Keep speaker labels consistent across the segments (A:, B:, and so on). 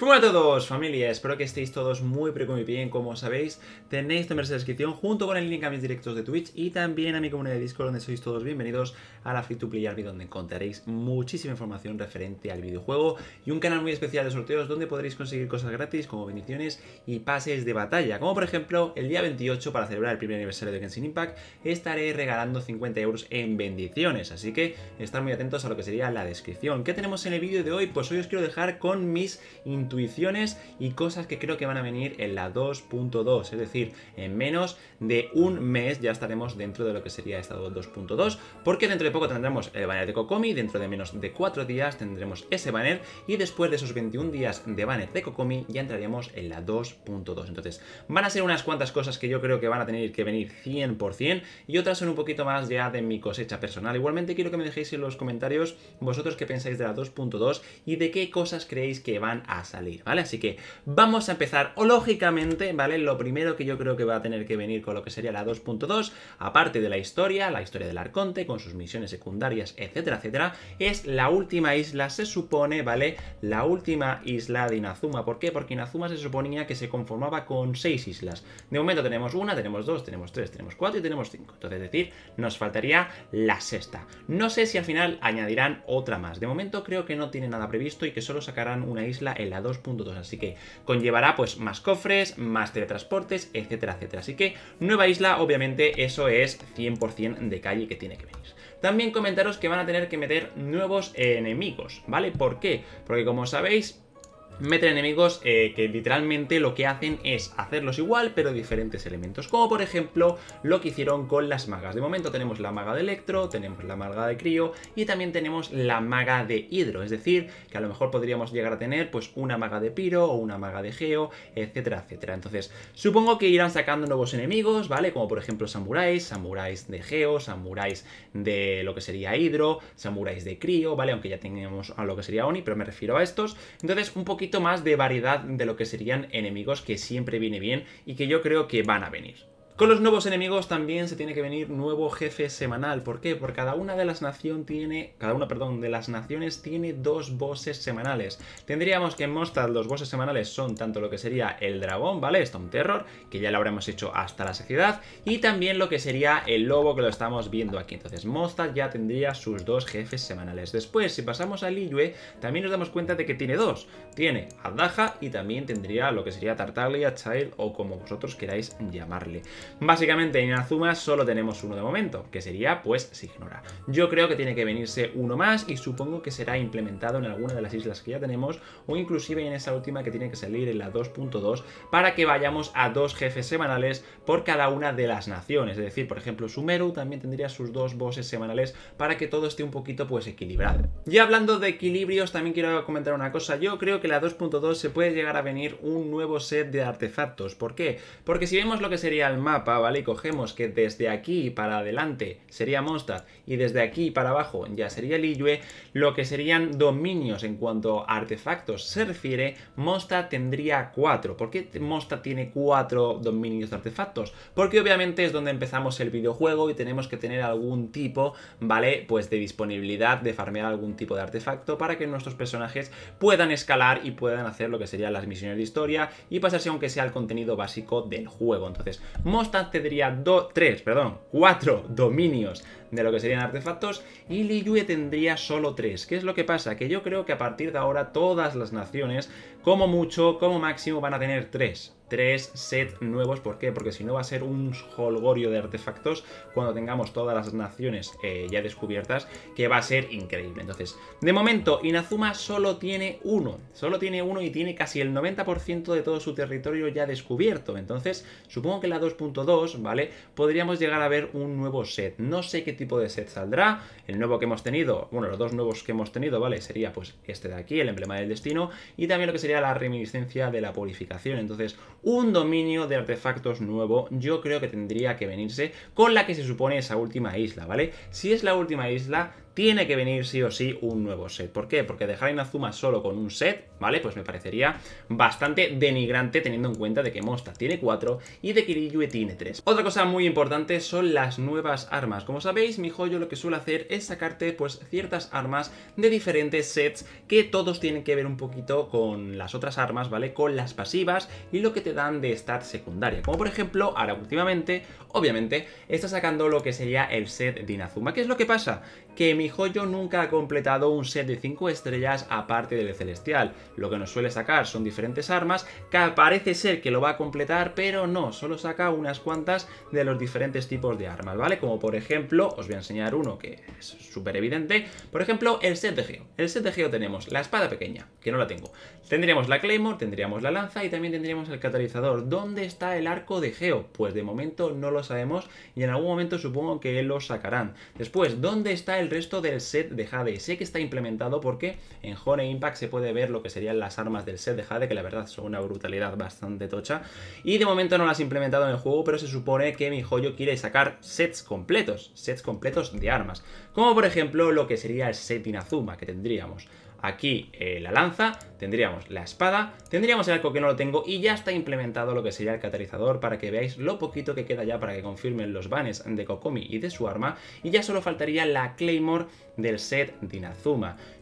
A: ¡Hola pues a todos, familia. Espero que estéis todos muy, pero muy bien. Como sabéis, tenéis también la descripción junto con el link a mis directos de Twitch y también a mi comunidad de Discord, donde sois todos bienvenidos a la Free to Play donde encontraréis muchísima información referente al videojuego y un canal muy especial de sorteos donde podréis conseguir cosas gratis como bendiciones y pases de batalla. Como por ejemplo, el día 28, para celebrar el primer aniversario de Genshin Impact, estaré regalando 50 euros en bendiciones. Así que estar muy atentos a lo que sería la descripción. ¿Qué tenemos en el vídeo de hoy? Pues hoy os quiero dejar con mis intuiciones y cosas que creo que van a venir en la 2.2, es decir, en menos de un mes ya estaremos dentro de lo que sería esta 2.2, porque dentro de poco tendremos el banner de Kokomi, dentro de menos de 4 días tendremos ese banner y después de esos 21 días de banner de Kokomi ya entraremos en la 2.2. Entonces, van a ser unas cuantas cosas que yo creo que van a tener que venir 100% y otras son un poquito más ya de mi cosecha personal. Igualmente quiero que me dejéis en los comentarios vosotros qué pensáis de la 2.2 y de qué cosas creéis que van a salir ¿vale? Así que vamos a empezar, o lógicamente, ¿vale? Lo primero que yo creo que va a tener que venir con lo que sería la 2.2, aparte de la historia, la historia del Arconte, con sus misiones secundarias, etcétera, etcétera, es la última isla, se supone, ¿vale? La última isla de Inazuma. ¿Por qué? Porque Inazuma se suponía que se conformaba con seis islas. De momento tenemos una, tenemos dos, tenemos tres, tenemos cuatro y tenemos cinco. Entonces, es decir, nos faltaría la sexta. No sé si al final añadirán otra más. De momento creo que no tiene nada previsto y que solo sacarán una isla en la 2.2. Así que conllevará pues más cofres, más teletransportes, etcétera, etcétera. Así que nueva isla, obviamente, eso es 100% de calle que tiene que venir. También comentaros que van a tener que meter nuevos enemigos, ¿vale? ¿Por qué? Porque como sabéis, meter enemigos eh, que literalmente lo que hacen es hacerlos igual pero diferentes elementos, como por ejemplo lo que hicieron con las magas. De momento tenemos la maga de Electro, tenemos la maga de Crío y también tenemos la maga de Hidro, es decir, que a lo mejor podríamos llegar a tener pues una maga de Piro o una maga de Geo, etcétera, etcétera. Entonces, supongo que irán sacando nuevos enemigos, ¿vale? Como por ejemplo samuráis, samuráis de Geo, samuráis de lo que sería Hidro, samuráis de Crío, ¿vale? Aunque ya tenemos a lo que sería Oni, pero me refiero a estos. Entonces, un poquito más de variedad de lo que serían enemigos que siempre viene bien y que yo creo que van a venir. Con los nuevos enemigos también se tiene que venir nuevo jefe semanal. ¿Por qué? Porque cada una de las tiene, cada una, perdón, de las naciones tiene dos bosses semanales. Tendríamos que en Mostad los bosses semanales son tanto lo que sería el dragón, ¿vale? un Terror, que ya lo habremos hecho hasta la saciedad, y también lo que sería el lobo que lo estamos viendo aquí. Entonces Mostad ya tendría sus dos jefes semanales. Después, si pasamos a Liyue, también nos damos cuenta de que tiene dos. Tiene a y también tendría lo que sería Tartaglia, Child o como vosotros queráis llamarle. Básicamente en Azuma solo tenemos uno de momento, que sería pues Signora. Yo creo que tiene que venirse uno más y supongo que será implementado en alguna de las islas que ya tenemos o inclusive en esa última que tiene que salir en la 2.2 para que vayamos a dos jefes semanales por cada una de las naciones. Es decir, por ejemplo, Sumeru también tendría sus dos bosses semanales para que todo esté un poquito pues equilibrado. Y hablando de equilibrios, también quiero comentar una cosa. Yo creo que la 2.2 se puede llegar a venir un nuevo set de artefactos. ¿Por qué? Porque si vemos lo que sería el mapa ¿vale? Y cogemos que desde aquí para adelante sería Mosta, y desde aquí para abajo ya sería Liyue, lo que serían dominios en cuanto a artefactos se refiere, Mosta tendría cuatro ¿Por qué tiene cuatro dominios de artefactos? Porque obviamente es donde empezamos el videojuego y tenemos que tener algún tipo, ¿vale? Pues de disponibilidad de farmear algún tipo de artefacto para que nuestros personajes puedan escalar y puedan hacer lo que serían las misiones de historia y pasarse aunque sea el contenido básico del juego. Entonces, Constant tendría 3, perdón, 4 dominios de lo que serían artefactos y Liyue tendría solo 3. ¿Qué es lo que pasa? Que yo creo que a partir de ahora todas las naciones, como mucho, como máximo, van a tener 3 tres sets nuevos. ¿Por qué? Porque si no va a ser un holgorio de artefactos cuando tengamos todas las naciones eh, ya descubiertas, que va a ser increíble. Entonces, de momento, Inazuma solo tiene uno. Solo tiene uno y tiene casi el 90% de todo su territorio ya descubierto. Entonces, supongo que la 2.2, ¿vale? Podríamos llegar a ver un nuevo set. No sé qué tipo de set saldrá. El nuevo que hemos tenido, bueno, los dos nuevos que hemos tenido, ¿vale? Sería pues este de aquí, el emblema del destino, y también lo que sería la reminiscencia de la purificación. Entonces, un dominio de artefactos nuevo, yo creo que tendría que venirse con la que se supone esa última isla, ¿vale? Si es la última isla, tiene que venir sí o sí un nuevo set. ¿Por qué? Porque dejar a Inazuma solo con un set, ¿vale? Pues me parecería bastante denigrante teniendo en cuenta de que Mosta tiene 4 y de Kiriyue tiene 3. Otra cosa muy importante son las nuevas armas. Como sabéis, mi joyo lo que suele hacer es sacarte pues ciertas armas de diferentes sets que todos tienen que ver un poquito con las otras armas, ¿vale? Con las pasivas y lo que te dan de stat secundaria. Como por ejemplo, ahora últimamente, obviamente, está sacando lo que sería el set de Inazuma. ¿Qué es lo que pasa? Que mi nunca ha completado un set de 5 estrellas aparte del Celestial. Lo que nos suele sacar son diferentes armas, que parece ser que lo va a completar, pero no, solo saca unas cuantas de los diferentes tipos de armas, ¿vale? Como por ejemplo, os voy a enseñar uno que es súper evidente, por ejemplo, el set de Geo. El set de Geo tenemos la espada pequeña, que no la tengo. Tendríamos la Claymore, tendríamos la lanza y también tendríamos el catalizador. ¿Dónde está el arco de Geo? Pues de momento no lo sabemos y en algún momento supongo que lo sacarán. Después, ¿dónde está el resto del set de Jade. Sé que está implementado porque en Hone Impact se puede ver lo que serían las armas del set de Jade, que la verdad son una brutalidad bastante tocha. Y de momento no las he implementado en el juego, pero se supone que mi joyo quiere sacar sets completos, sets completos de armas. Como por ejemplo lo que sería el set Inazuma que tendríamos aquí eh, la lanza, tendríamos la espada, tendríamos el arco que no lo tengo y ya está implementado lo que sería el catalizador para que veáis lo poquito que queda ya para que confirmen los vanes de Kokomi y de su arma y ya solo faltaría la Claymore del set de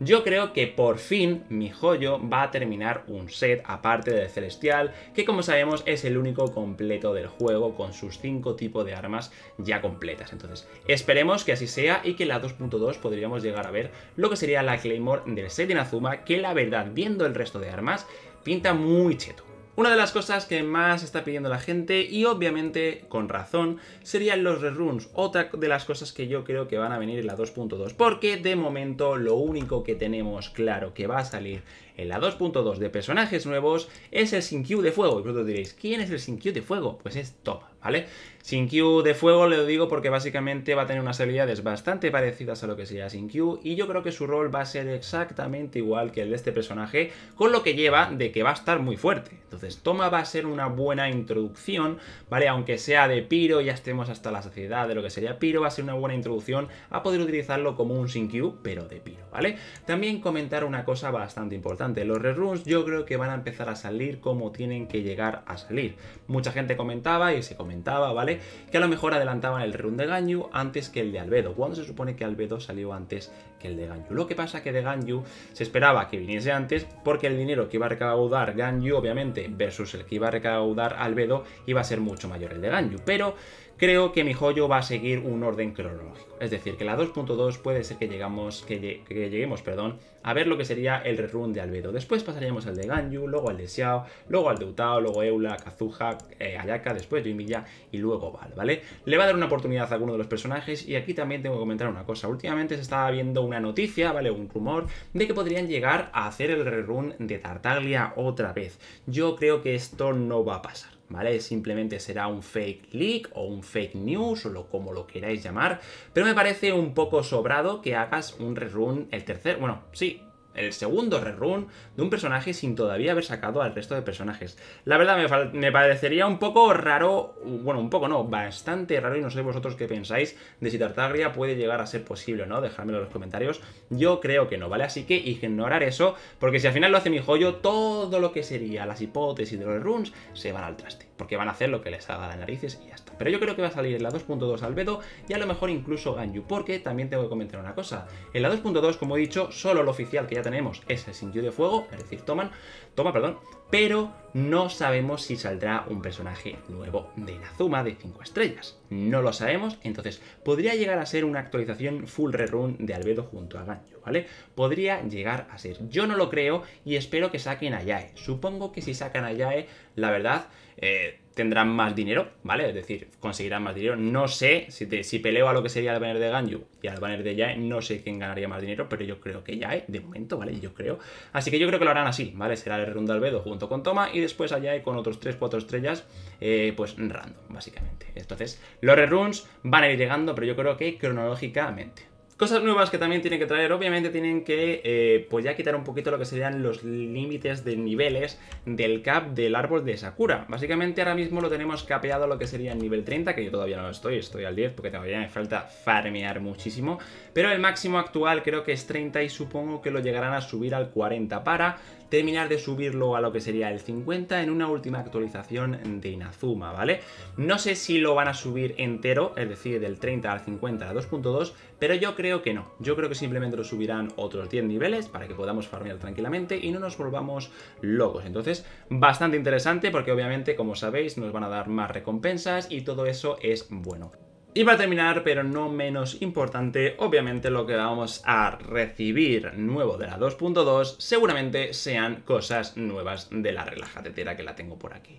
A: Yo creo que por fin mi joyo va a terminar un set aparte del celestial, que como sabemos es el único completo del juego con sus 5 tipos de armas ya completas. Entonces esperemos que así sea y que la 2.2 podríamos llegar a ver lo que sería la Claymore del set de Inazuma, que la verdad viendo el resto de armas pinta muy cheto. Una de las cosas que más está pidiendo la gente, y obviamente con razón, serían los reruns, otra de las cosas que yo creo que van a venir en la 2.2, porque de momento lo único que tenemos claro que va a salir en la 2.2 de personajes nuevos es el Q de fuego. Y vosotros diréis, ¿quién es el Q de fuego? Pues es Toma, ¿vale? Q de fuego le digo porque básicamente va a tener unas habilidades bastante parecidas a lo que sería Q y yo creo que su rol va a ser exactamente igual que el de este personaje, con lo que lleva de que va a estar muy fuerte. Entonces Toma va a ser una buena introducción, ¿vale? Aunque sea de Piro, ya estemos hasta la sociedad de lo que sería Piro, va a ser una buena introducción a poder utilizarlo como un Q pero de Piro, ¿vale? También comentar una cosa bastante importante los reruns yo creo que van a empezar a salir como tienen que llegar a salir. Mucha gente comentaba y se comentaba, ¿vale? Que a lo mejor adelantaban el rerun de Ganyu antes que el de Albedo. Cuando se supone que Albedo salió antes que el de Ganyu. Lo que pasa que de Ganyu se esperaba que viniese antes porque el dinero que iba a recaudar Ganyu, obviamente, versus el que iba a recaudar Albedo, iba a ser mucho mayor el de Ganyu. Pero creo que mi joyo va a seguir un orden cronológico. Es decir, que la 2.2 puede ser que, llegamos, que, lleguemos perdón, a ver lo que sería el rerun de Albedo. Después pasaríamos al de Ganyu, luego al de Xiao, luego al de Utao, luego Eula, Kazuha, eh, Ayaka, después Yoimiya y luego Val, ¿vale? Le va a dar una oportunidad a alguno de los personajes y aquí también tengo que comentar una cosa. Últimamente se estaba viendo una noticia, ¿vale? Un rumor de que podrían llegar a hacer el rerun de Tartaglia otra vez. Yo creo que esto no va a pasar. ¿vale? Simplemente será un fake leak o un fake news o lo, como lo queráis llamar, pero me parece un poco sobrado que hagas un rerun el tercer, bueno, sí, el segundo rerun de un personaje sin todavía haber sacado al resto de personajes. La verdad me, parecería un poco raro, bueno, un poco no, bastante raro y no sé vosotros qué pensáis de si Tartaglia puede llegar a ser posible, ¿no? Dejármelo en los comentarios. Yo creo que no, ¿vale? Así que ignorar eso, porque si al final lo hace mi joyo, todo lo que sería las hipótesis de los runs se van al traste porque van a hacer lo que les haga las narices y ya está. Pero yo creo que va a salir en la 2.2 Albedo y a lo mejor incluso Ganyu, porque también tengo que comentar una cosa. En la 2.2, como he dicho, solo lo oficial que ya tenemos es el Shinju de Fuego, es decir, toman, toma, perdón, pero no sabemos si saldrá un personaje nuevo de Inazuma de 5 estrellas. No lo sabemos, entonces podría llegar a ser una actualización full rerun de Albedo junto a Gancho, ¿vale? Podría llegar a ser. Yo no lo creo y espero que saquen a Yae. Supongo que si sacan a Yae, la verdad, eh, tendrán más dinero, ¿vale? Es decir, conseguirán más dinero. No sé, si, si peleo a lo que sería el banner de Ganyu y al banner de Yae, no sé quién ganaría más dinero, pero yo creo que Yae, de momento, ¿vale? Yo creo. Así que yo creo que lo harán así, ¿vale? Será el de Albedo junto con Toma y después a Yae con otros 3-4 estrellas, eh, pues random, básicamente. Entonces, los reruns van a ir llegando, pero yo creo que cronológicamente. Cosas nuevas que también tienen que traer, obviamente tienen que eh, pues ya quitar un poquito lo que serían los límites de niveles del cap del árbol de Sakura. Básicamente ahora mismo lo tenemos capeado lo que sería el nivel 30, que yo todavía no lo estoy, estoy al 10 porque todavía me falta farmear muchísimo, pero el máximo actual creo que es 30 y supongo que lo llegarán a subir al 40 para terminar de subirlo a lo que sería el 50 en una última actualización de Inazuma, ¿vale? No sé si lo van a subir entero, es decir, del 30 al 50 a 2.2, pero yo creo que no. Yo creo que simplemente lo subirán otros 10 niveles para que podamos farmear tranquilamente y no nos volvamos locos. Entonces, bastante interesante porque obviamente, como sabéis, nos van a dar más recompensas y todo eso es bueno. Y para terminar, pero no menos importante, obviamente lo que vamos a recibir nuevo de la 2.2 seguramente sean cosas nuevas de la tetera que la tengo por aquí.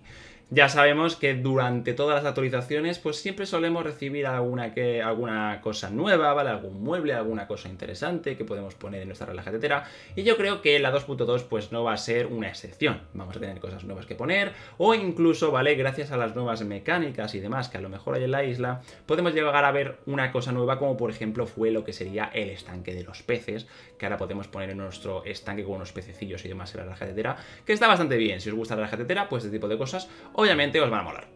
A: Ya sabemos que durante todas las actualizaciones, pues siempre solemos recibir alguna, que, alguna cosa nueva, ¿vale? Algún mueble, alguna cosa interesante que podemos poner en nuestra relaja Y yo creo que la 2.2 pues no va a ser una excepción. Vamos a tener cosas nuevas que poner, o incluso, ¿vale? Gracias a las nuevas mecánicas y demás que a lo mejor hay en la isla, podemos llegar a ver una cosa nueva, como por ejemplo fue lo que sería el estanque de los peces, que ahora podemos poner en nuestro estanque con unos pececillos y demás en la relaja que está bastante bien. Si os gusta la relaja pues este tipo de cosas obviamente os van a molar.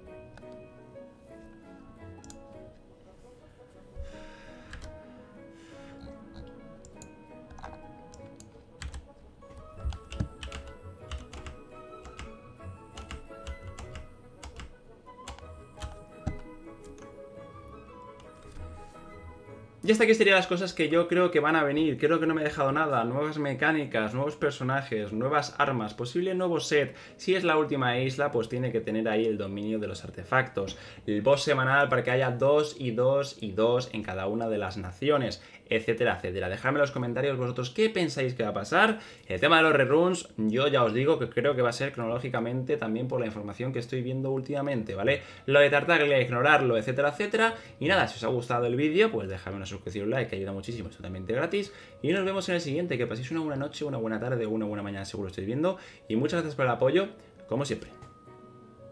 A: Y hasta aquí serían las cosas que yo creo que van a venir. Creo que no me he dejado nada. Nuevas mecánicas, nuevos personajes, nuevas armas, posible nuevo set. Si es la última isla, pues tiene que tener ahí el dominio de los artefactos. El boss semanal para que haya dos y dos y dos en cada una de las naciones etcétera, etcétera. Dejadme en los comentarios vosotros qué pensáis que va a pasar. El tema de los reruns, yo ya os digo que creo que va a ser cronológicamente también por la información que estoy viendo últimamente, ¿vale? Lo de Tartaglia, ignorarlo, etcétera, etcétera. Y nada, si os ha gustado el vídeo, pues dejadme una suscripción, un like, que ayuda muchísimo, es totalmente gratis. Y nos vemos en el siguiente, que paséis una buena noche, una buena tarde, una buena mañana, seguro estáis viendo. Y muchas gracias por el apoyo, como siempre.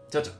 A: Chao, chao.